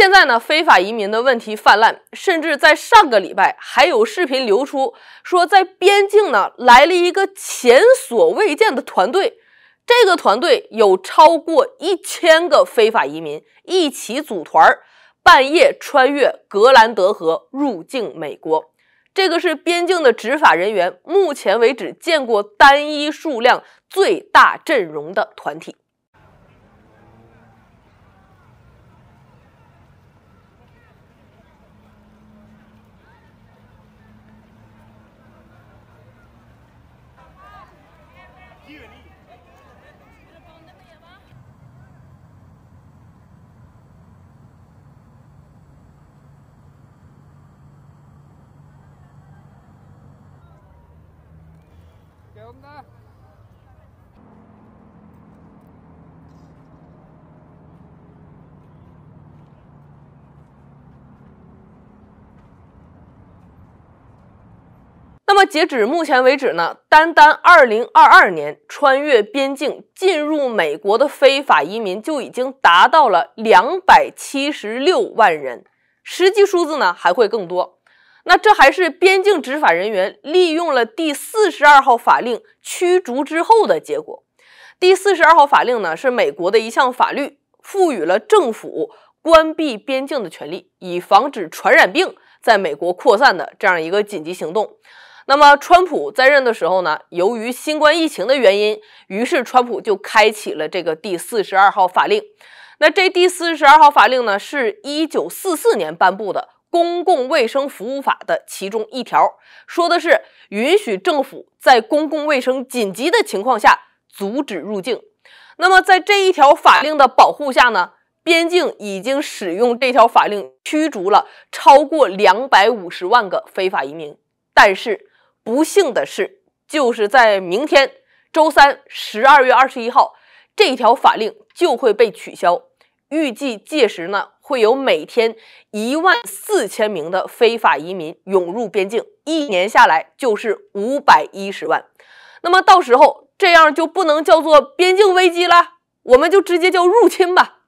现在呢，非法移民的问题泛滥，甚至在上个礼拜还有视频流出，说在边境呢来了一个前所未见的团队，这个团队有超过一千个非法移民一起组团，半夜穿越格兰德河入境美国。这个是边境的执法人员目前为止见过单一数量最大阵容的团体。那么，截止目前为止呢，单单二零二二年穿越边境进入美国的非法移民就已经达到了两百七十六万人，实际数字呢还会更多。那这还是边境执法人员利用了第四十二号法令驱逐之后的结果。第四十二号法令呢，是美国的一项法律，赋予了政府关闭边境的权利，以防止传染病在美国扩散的这样一个紧急行动。那么，川普在任的时候呢，由于新冠疫情的原因，于是川普就开启了这个第四十二号法令。那这第四十二号法令呢，是一九四四年颁布的。公共卫生服务法的其中一条说的是允许政府在公共卫生紧急的情况下阻止入境。那么，在这一条法令的保护下呢，边境已经使用这条法令驱逐了超过两百五十万个非法移民。但是，不幸的是，就是在明天，周三，十二月二十一号，这条法令就会被取消。预计届时呢，会有每天一万四千名的非法移民涌入边境，一年下来就是五百一十万。那么到时候这样就不能叫做边境危机了，我们就直接叫入侵吧。